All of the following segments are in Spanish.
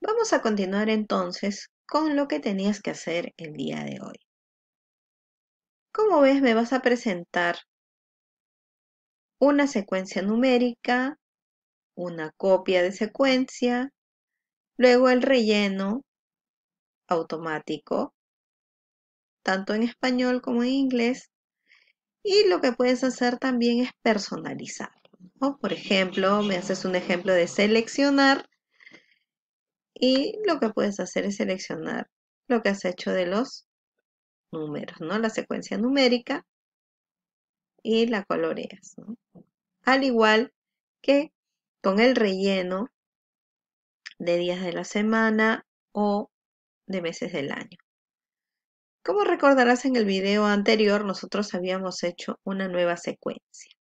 Vamos a continuar entonces con lo que tenías que hacer el día de hoy. Como ves, me vas a presentar una secuencia numérica, una copia de secuencia, luego el relleno automático, tanto en español como en inglés, y lo que puedes hacer también es personalizarlo. Por ejemplo, me haces un ejemplo de seleccionar y lo que puedes hacer es seleccionar lo que has hecho de los números, ¿no? La secuencia numérica y la coloreas, ¿no? Al igual que con el relleno de días de la semana o de meses del año. Como recordarás en el video anterior, nosotros habíamos hecho una nueva secuencia,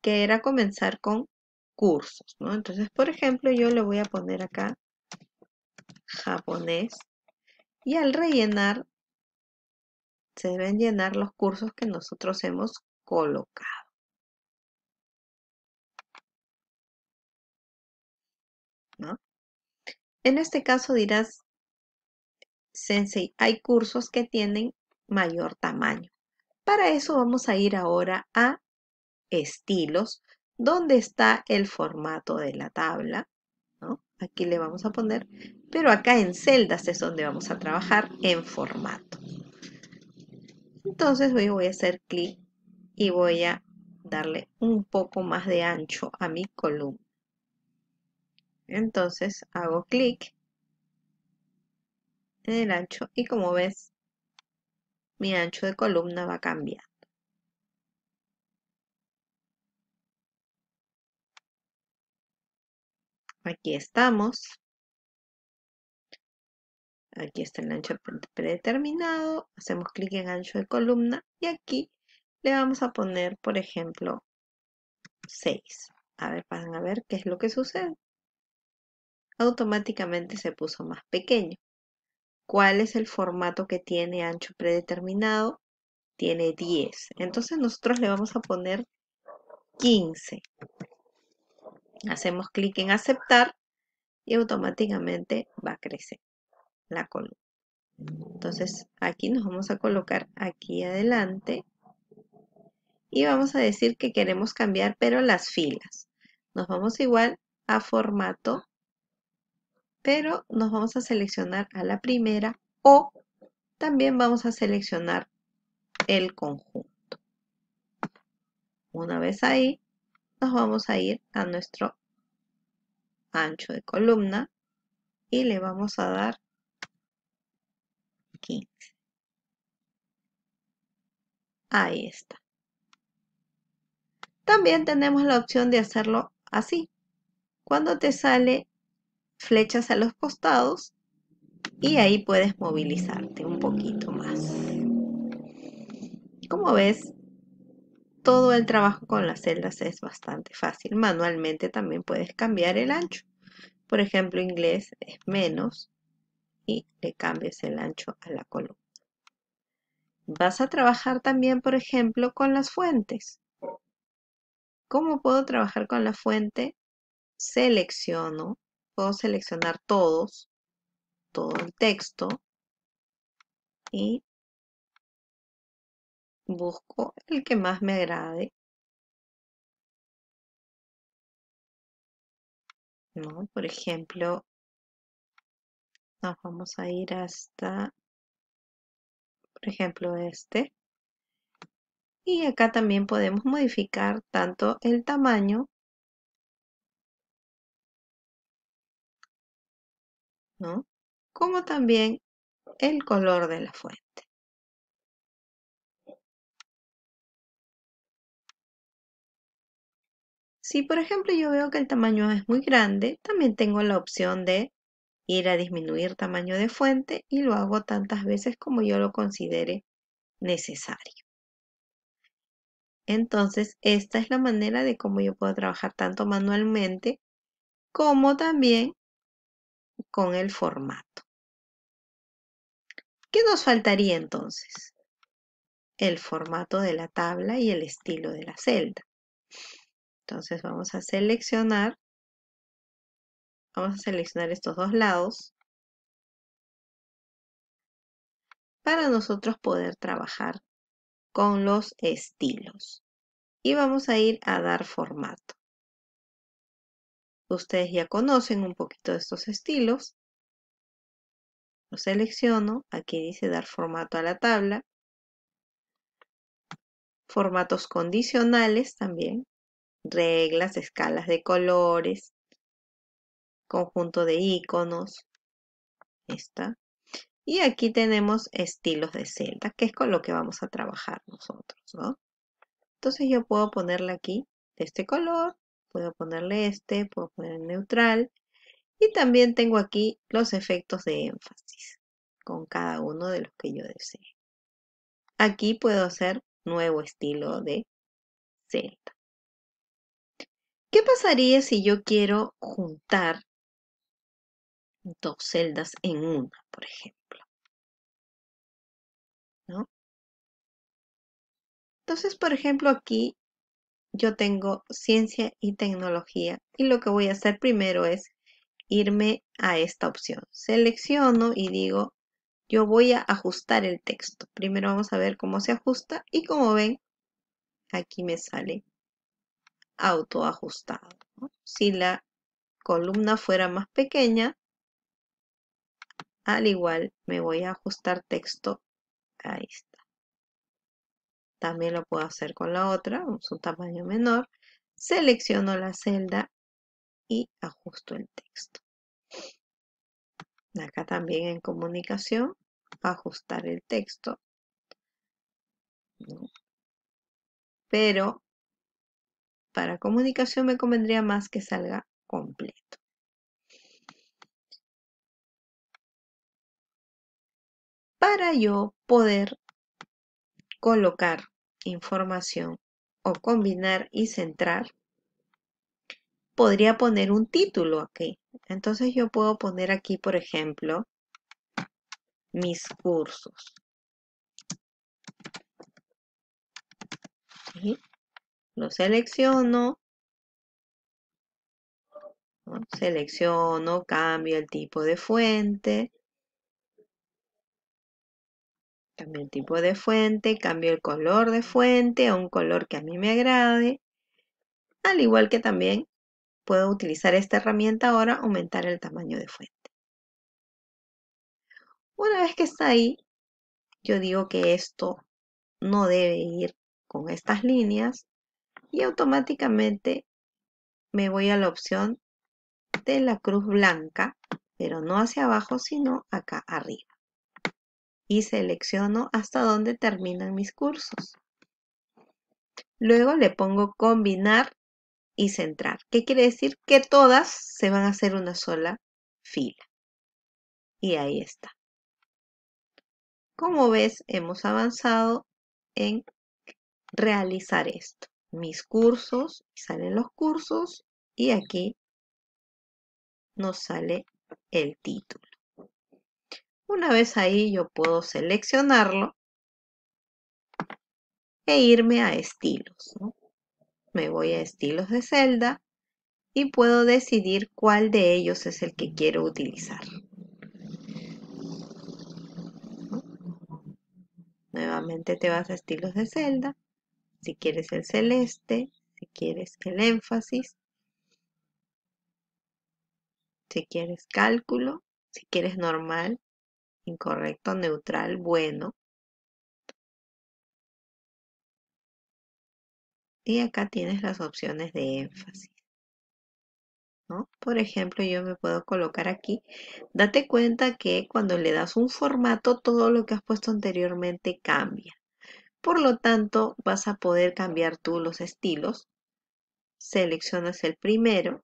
que era comenzar con cursos, ¿no? Entonces, por ejemplo, yo le voy a poner acá japonés y al rellenar se deben llenar los cursos que nosotros hemos colocado. En este caso dirás, Sensei, hay cursos que tienen mayor tamaño. Para eso vamos a ir ahora a estilos, donde está el formato de la tabla aquí le vamos a poner, pero acá en celdas es donde vamos a trabajar en formato. Entonces hoy voy a hacer clic y voy a darle un poco más de ancho a mi columna. Entonces hago clic en el ancho y como ves mi ancho de columna va a cambiar. Aquí estamos. Aquí está el ancho predeterminado. Hacemos clic en ancho de columna y aquí le vamos a poner, por ejemplo, 6. A ver, pasen a ver qué es lo que sucede. Automáticamente se puso más pequeño. ¿Cuál es el formato que tiene ancho predeterminado? Tiene 10. Entonces nosotros le vamos a poner 15. Hacemos clic en aceptar y automáticamente va a crecer la columna. Entonces mm. aquí nos vamos a colocar aquí adelante y vamos a decir que queremos cambiar pero las filas. Nos vamos igual a formato pero nos vamos a seleccionar a la primera o también vamos a seleccionar el conjunto. Una vez ahí, vamos a ir a nuestro ancho de columna y le vamos a dar 15. Ahí está. También tenemos la opción de hacerlo así. Cuando te sale flechas a los costados y ahí puedes movilizarte un poquito más. Como ves, todo el trabajo con las celdas es bastante fácil. Manualmente también puedes cambiar el ancho. Por ejemplo, inglés es menos y le cambias el ancho a la columna. Vas a trabajar también, por ejemplo, con las fuentes. ¿Cómo puedo trabajar con la fuente? Selecciono, puedo seleccionar todos, todo el texto y busco el que más me agrade. Por ejemplo, nos vamos a ir hasta, por ejemplo, este. Y acá también podemos modificar tanto el tamaño como también el color de la fuente. Si por ejemplo yo veo que el tamaño es muy grande, también tengo la opción de ir a disminuir tamaño de fuente y lo hago tantas veces como yo lo considere necesario. Entonces, esta es la manera de cómo yo puedo trabajar tanto manualmente como también con el formato. ¿Qué nos faltaría entonces? El formato de la tabla y el estilo de la celda. Entonces vamos a seleccionar, vamos a seleccionar estos dos lados para nosotros poder trabajar con los estilos. Y vamos a ir a dar formato. Ustedes ya conocen un poquito de estos estilos. Lo selecciono, aquí dice dar formato a la tabla. Formatos condicionales también reglas, escalas de colores, conjunto de iconos. Esta. Y aquí tenemos estilos de celda, que es con lo que vamos a trabajar nosotros, ¿no? Entonces yo puedo ponerle aquí de este color, puedo ponerle este, puedo poner neutral. Y también tengo aquí los efectos de énfasis con cada uno de los que yo desee. Aquí puedo hacer nuevo estilo de celda. ¿Qué pasaría si yo quiero juntar dos celdas en una, por ejemplo? ¿No? Entonces, por ejemplo, aquí yo tengo ciencia y tecnología y lo que voy a hacer primero es irme a esta opción. Selecciono y digo, yo voy a ajustar el texto. Primero vamos a ver cómo se ajusta y como ven, aquí me sale autoajustado. Si la columna fuera más pequeña, al igual me voy a ajustar texto. Ahí está. También lo puedo hacer con la otra, un tamaño menor. Selecciono la celda y ajusto el texto. Acá también en comunicación, ajustar el texto. Pero para comunicación me convendría más que salga completo. Para yo poder colocar información o combinar y centrar, podría poner un título aquí. Entonces yo puedo poner aquí, por ejemplo, mis cursos lo selecciono, selecciono, cambio el tipo de fuente, cambio el tipo de fuente, cambio el color de fuente a un color que a mí me agrade, al igual que también puedo utilizar esta herramienta ahora, aumentar el tamaño de fuente. Una vez que está ahí, yo digo que esto no debe ir con estas líneas, y automáticamente me voy a la opción de la cruz blanca, pero no hacia abajo, sino acá arriba. Y selecciono hasta donde terminan mis cursos. Luego le pongo combinar y centrar. ¿Qué quiere decir? Que todas se van a hacer una sola fila. Y ahí está. Como ves, hemos avanzado en realizar esto mis cursos, salen los cursos y aquí nos sale el título. Una vez ahí yo puedo seleccionarlo e irme a estilos. Me voy a estilos de celda y puedo decidir cuál de ellos es el que quiero utilizar. Nuevamente te vas a estilos de celda si quieres el celeste, si quieres el énfasis, si quieres cálculo, si quieres normal, incorrecto, neutral, bueno. Y acá tienes las opciones de énfasis. Por ejemplo, yo me puedo colocar aquí. Date cuenta que cuando le das un formato, todo lo que has puesto anteriormente cambia. Por lo tanto, vas a poder cambiar tú los estilos. Seleccionas el primero,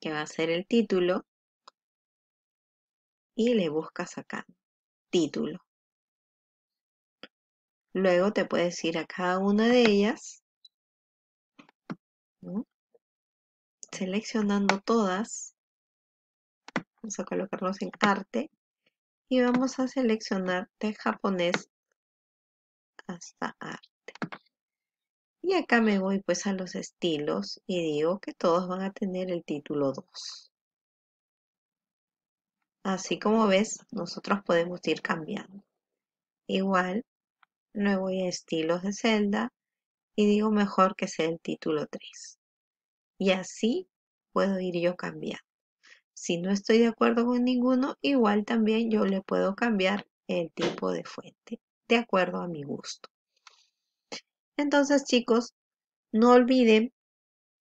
que va a ser el título, y le buscas acá, título. Luego te puedes ir a cada una de ellas, seleccionando todas. Vamos a colocarlos en arte y vamos a seleccionar de japonés hasta arte. Y acá me voy pues a los estilos y digo que todos van a tener el título 2. Así como ves, nosotros podemos ir cambiando. Igual, me voy a estilos de celda y digo mejor que sea el título 3. Y así puedo ir yo cambiando. Si no estoy de acuerdo con ninguno, igual también yo le puedo cambiar el tipo de fuente de acuerdo a mi gusto. Entonces, chicos, no olviden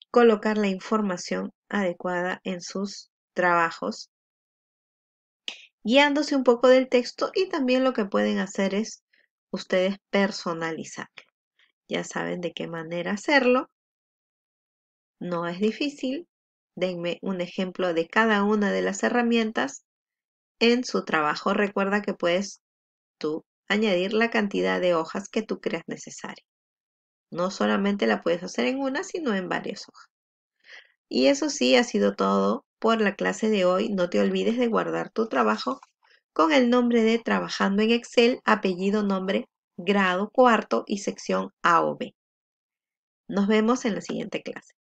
colocar la información adecuada en sus trabajos, guiándose un poco del texto y también lo que pueden hacer es ustedes personalizar Ya saben de qué manera hacerlo. No es difícil. Denme un ejemplo de cada una de las herramientas en su trabajo. Recuerda que puedes tú añadir la cantidad de hojas que tú creas necesaria. No solamente la puedes hacer en una, sino en varias hojas. Y eso sí, ha sido todo por la clase de hoy. No te olvides de guardar tu trabajo con el nombre de Trabajando en Excel, apellido, nombre, grado cuarto y sección A o B. Nos vemos en la siguiente clase.